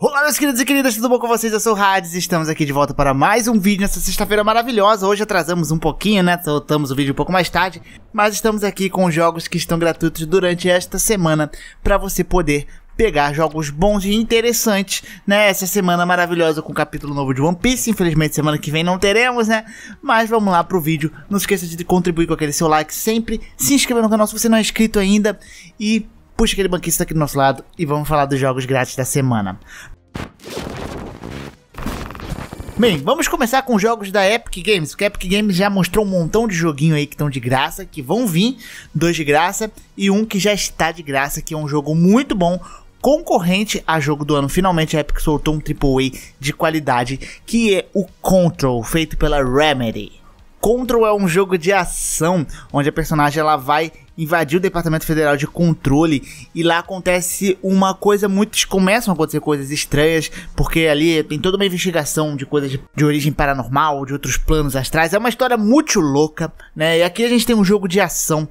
Olá, meus queridos e queridas, tudo bom com vocês? Eu sou o Hades e estamos aqui de volta para mais um vídeo nessa sexta-feira maravilhosa. Hoje atrasamos um pouquinho, né? Soltamos o vídeo um pouco mais tarde, mas estamos aqui com jogos que estão gratuitos durante esta semana para você poder pegar jogos bons e interessantes, né? Essa semana maravilhosa com o capítulo novo de One Piece. Infelizmente, semana que vem não teremos, né? Mas vamos lá pro vídeo. Não esqueça de contribuir com aquele seu like sempre. Se inscrever no canal se você não é inscrito ainda. E puxa aquele banquista aqui do nosso lado e vamos falar dos jogos grátis da semana. Bem, vamos começar com jogos da Epic Games, porque a Epic Games já mostrou um montão de joguinho aí que estão de graça, que vão vir, dois de graça e um que já está de graça, que é um jogo muito bom, concorrente a jogo do ano. Finalmente a Epic soltou um AAA de qualidade, que é o Control, feito pela Remedy. Control é um jogo de ação onde a personagem ela vai invadiu o Departamento Federal de Controle e lá acontece uma coisa muito. começam a acontecer coisas estranhas, porque ali tem toda uma investigação de coisas de, de origem paranormal, de outros planos astrais. É uma história muito louca, né? E aqui a gente tem um jogo de ação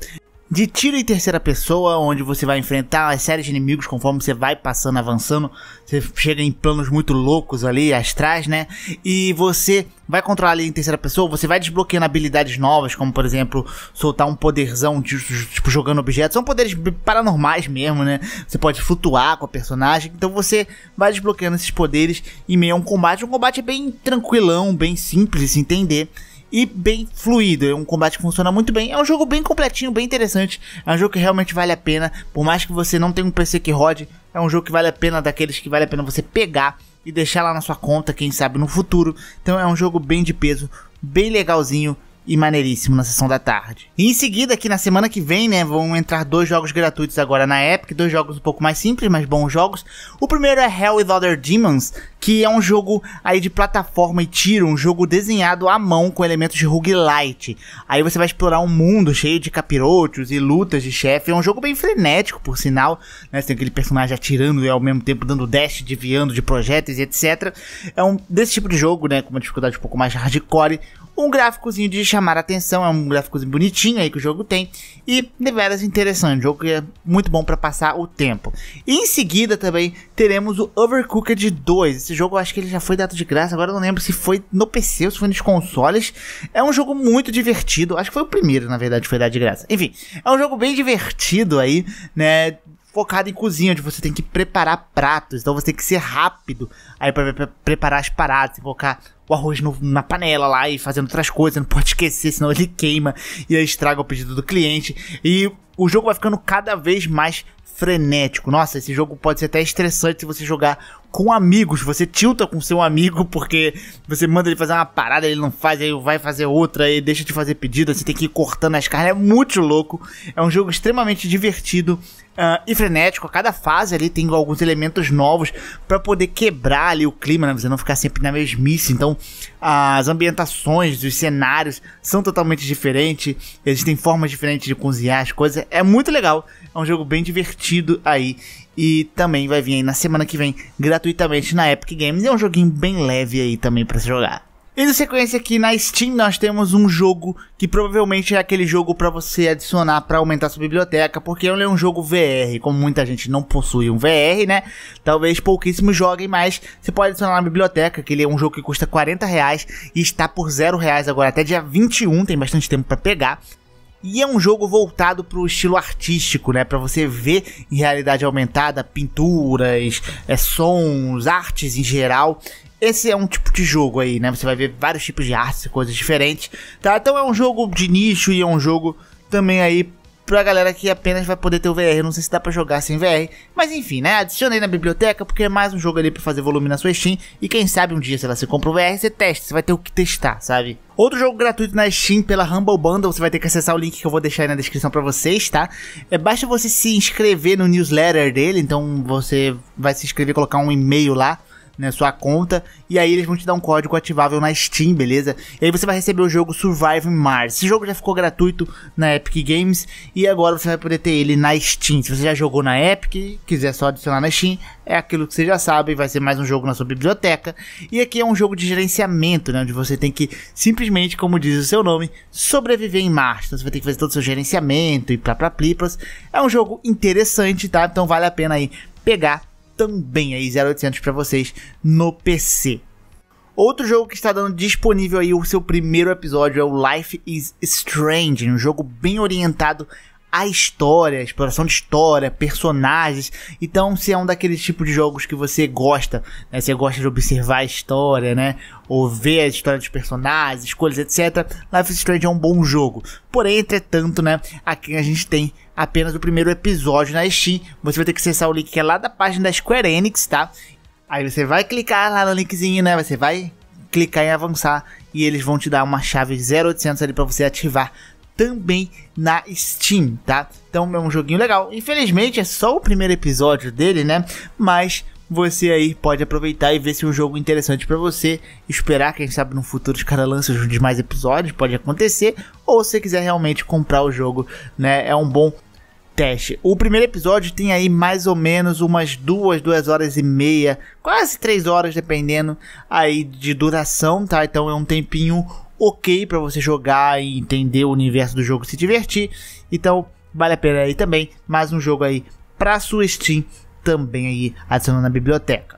de tiro em terceira pessoa, onde você vai enfrentar as séries de inimigos conforme você vai passando, avançando. Você chega em planos muito loucos ali, astrais, né? E você vai controlar ali em terceira pessoa, você vai desbloqueando habilidades novas, como por exemplo, soltar um poderzão, tipo, jogando objetos. São poderes paranormais mesmo, né? Você pode flutuar com a personagem. Então você vai desbloqueando esses poderes em meio a um combate. Um combate bem tranquilão, bem simples de se entender e bem fluido. É um combate que funciona muito bem. É um jogo bem completinho, bem interessante. É um jogo que realmente vale a pena. Por mais que você não tenha um PC que rode, é um jogo que vale a pena, daqueles que vale a pena você pegar e deixar lá na sua conta, quem sabe no futuro. Então é um jogo bem de peso, bem legalzinho e maneiríssimo na sessão da tarde. E em seguida, aqui na semana que vem, né, vão entrar dois jogos gratuitos agora na Epic, dois jogos um pouco mais simples, mas bons jogos. O primeiro é Hell with Other Demons, que é um jogo aí de plataforma e tiro, um jogo desenhado à mão com elementos de roguelite. Aí você vai explorar um mundo cheio de capirotos e lutas de chefe. É um jogo bem frenético, por sinal, né? Você tem aquele personagem atirando e ao mesmo tempo dando dash, desviando de projéteis e etc. É um desse tipo de jogo, né, com uma dificuldade um pouco mais hardcore, um gráficozinho de chamar a atenção, é um gráficozinho bonitinho aí que o jogo tem. E deveras interessante, um jogo que é muito bom para passar o tempo. E em seguida também teremos o Overcooked 2. Esse jogo eu acho que ele já foi dado de graça, agora eu não lembro se foi no PC ou se foi nos consoles. É um jogo muito divertido, acho que foi o primeiro, na verdade, que foi dado de graça. Enfim, é um jogo bem divertido aí, né? focado em cozinha, onde você tem que preparar pratos, então você tem que ser rápido aí para preparar as paradas, colocar o arroz no, na panela lá e fazendo outras coisas, não pode esquecer, senão ele queima e aí estraga o pedido do cliente. E o jogo vai ficando cada vez mais frenético. Nossa, esse jogo pode ser até estressante se você jogar com amigos. Você tilta com seu amigo porque você manda ele fazer uma parada, ele não faz, aí vai fazer outra, e deixa de fazer pedido, você tem que ir cortando as carnes. É muito louco. É um jogo extremamente divertido uh, e frenético. A cada fase ali tem alguns elementos novos para poder quebrar ali o clima, né? Você não ficar sempre na mesmice. Então, uh, as ambientações, os cenários são totalmente diferentes. Existem formas diferentes de cozinhar as coisas. É muito legal. É um jogo bem divertido aí. E também vai vir aí na semana que vem gratuitamente na Epic Games. É um joguinho bem leve aí também para se jogar. E na sequência aqui na Steam nós temos um jogo que provavelmente é aquele jogo para você adicionar para aumentar sua biblioteca, porque ele é um jogo VR, como muita gente não possui um VR, né? Talvez pouquíssimos joguem, mas você pode adicionar na biblioteca, que ele é um jogo que custa 40 reais e está por 0 reais agora até dia 21, tem bastante tempo para pegar. E é um jogo voltado para o estilo artístico, né? Para você ver em realidade aumentada pinturas, é, sons, artes em geral. Esse é um tipo de jogo aí, né? Você vai ver vários tipos de artes, coisas diferentes, tá? Então é um jogo de nicho e é um jogo também aí pra galera que apenas vai poder ter o VR. Não sei se dá pra jogar sem VR. Mas enfim, né? Adicionei na biblioteca porque é mais um jogo ali pra fazer volume na sua Steam. E quem sabe um dia, se você compra o VR, você testa. Você vai ter o que testar, sabe? Outro jogo gratuito na Steam pela Humble Bundle. Você vai ter que acessar o link que eu vou deixar aí na descrição pra vocês, tá? É, basta você se inscrever no newsletter dele. Então você vai se inscrever, colocar um e-mail lá né, sua conta, e aí eles vão te dar um código ativável na Steam, beleza? E aí você vai receber o jogo Survive Mars. Esse jogo já ficou gratuito na Epic Games e agora você vai poder ter ele na Steam. Se você já jogou na Epic, quiser só adicionar na Steam, é aquilo que você já sabe, vai ser mais um jogo na sua biblioteca. E aqui é um jogo de gerenciamento, né, onde você tem que simplesmente, como diz o seu nome, sobreviver em Marte. Então você vai ter que fazer todo o seu gerenciamento e pra, pra plipas. É um jogo interessante, tá? Então vale a pena aí pegar também aí 0800 para vocês no PC. Outro jogo que está dando disponível aí o seu primeiro episódio é o Life is Strange, um jogo bem orientado a história, a exploração de história, personagens. Então, se é um daqueles tipos de jogos que você gosta, né? Você gosta de observar a história, né? Ou ver a história dos personagens, escolhas, etc. Life is Strange é um bom jogo. Porém, entretanto, né? Aqui a gente tem apenas o primeiro episódio na Steam. Você vai ter que acessar o link que é lá da página da Square Enix, tá? Aí você vai clicar lá no linkzinho, né? Você vai clicar em avançar e eles vão te dar uma chave 0800 ali para você ativar também na Steam, tá? Então é um joguinho legal. Infelizmente é só o primeiro episódio dele, né? Mas você aí pode aproveitar e ver se é um jogo interessante para você, esperar quem sabe no futuro os caras lançam de demais episódios, pode acontecer, ou se quiser realmente comprar o jogo, né? É um bom teste. O primeiro episódio tem aí mais ou menos umas duas, duas horas e meia, quase três horas, dependendo aí de duração, tá? Então é um tempinho ok para você jogar e entender o universo do jogo e se divertir. Então, vale a pena aí também. Mais um jogo aí para sua Steam também aí adicionando na biblioteca.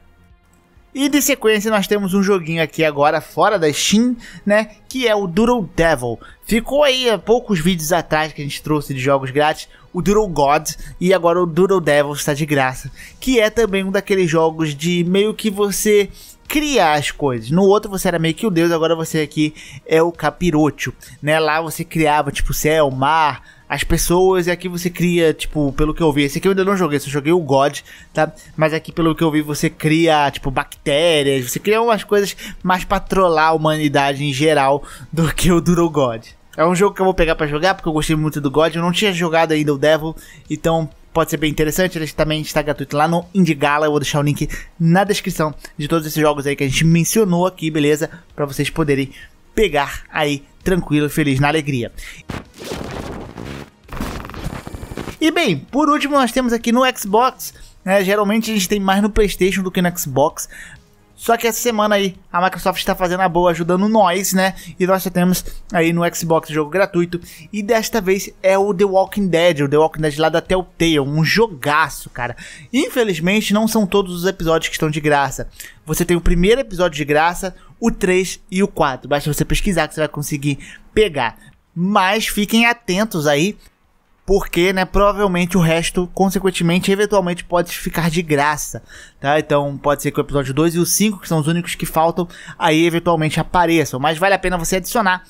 E de sequência nós temos um joguinho aqui agora fora da Steam, né, que é o Doodle Devil. Ficou aí há poucos vídeos atrás que a gente trouxe de jogos grátis, o Doodle God e agora o Doodle Devil está de graça, que é também um daqueles jogos de meio que você criar as coisas. No outro você era meio que o deus, agora você aqui é o capiroto, né? Lá você criava tipo céu, mar, as pessoas, e aqui você cria, tipo, pelo que eu vi, esse aqui eu ainda não joguei, só joguei o God, tá? Mas aqui, pelo que eu vi, você cria, tipo, bactérias, você cria umas coisas mais pra trollar a humanidade em geral do que o Duro God. É um jogo que eu vou pegar para jogar, porque eu gostei muito do God, eu não tinha jogado ainda o Devil, então pode ser bem interessante. Ele também está gratuito lá no Indigala. Eu vou deixar o link na descrição de todos esses jogos aí que a gente mencionou aqui, beleza? Para vocês poderem pegar aí tranquilo, feliz, na alegria. E bem, por último nós temos aqui no Xbox. Né? geralmente a gente tem mais no PlayStation do que no Xbox, só que essa semana aí, a Microsoft está fazendo a boa, ajudando nós, né? E nós já temos aí no Xbox jogo gratuito. E desta vez é o The Walking Dead, o The Walking Dead lá da Telltale, um jogaço, cara. Infelizmente, não são todos os episódios que estão de graça. Você tem o primeiro episódio de graça, o 3 e o 4. Basta você pesquisar que você vai conseguir pegar. Mas fiquem atentos aí, porque, né, provavelmente o resto, consequentemente, eventualmente pode ficar de graça, tá? Então, pode ser que o episódio 2 e o 5, que são os únicos que faltam, aí eventualmente apareçam, mas vale a pena você adicionar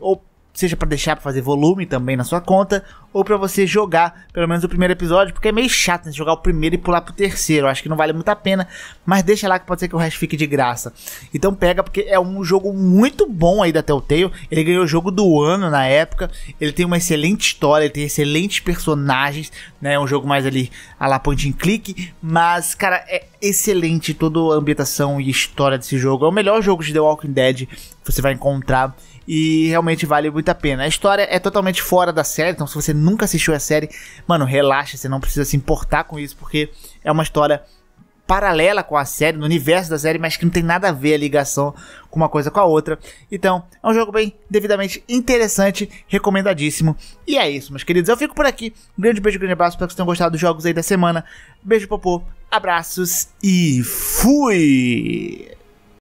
ou seja para deixar para fazer volume também na sua conta, ou para você jogar pelo menos o primeiro episódio, porque é meio chato né, jogar o primeiro e pular pro terceiro, acho que não vale muito a pena, mas deixa lá que pode ser que o resto fique de graça. Então pega, porque é um jogo muito bom aí da Telltale, ele ganhou o jogo do ano na época, ele tem uma excelente história, ele tem excelentes personagens, né, é um jogo mais ali a la point and click, mas cara, é excelente toda a ambientação e história desse jogo, é o melhor jogo de The Walking Dead que você vai encontrar e realmente vale muito a pena. A história é totalmente fora da série, então se você nunca assistiu a série, mano, relaxa, você não precisa se importar com isso, porque é uma história paralela com a série, no universo da série, mas que não tem nada a ver a ligação com uma coisa com a outra. Então, é um jogo bem devidamente interessante, recomendadíssimo. E é isso, meus queridos. Eu fico por aqui. Um grande beijo, um grande abraço. Espero que vocês tenham gostado dos jogos aí da semana. Beijo, popô. Abraços e fui!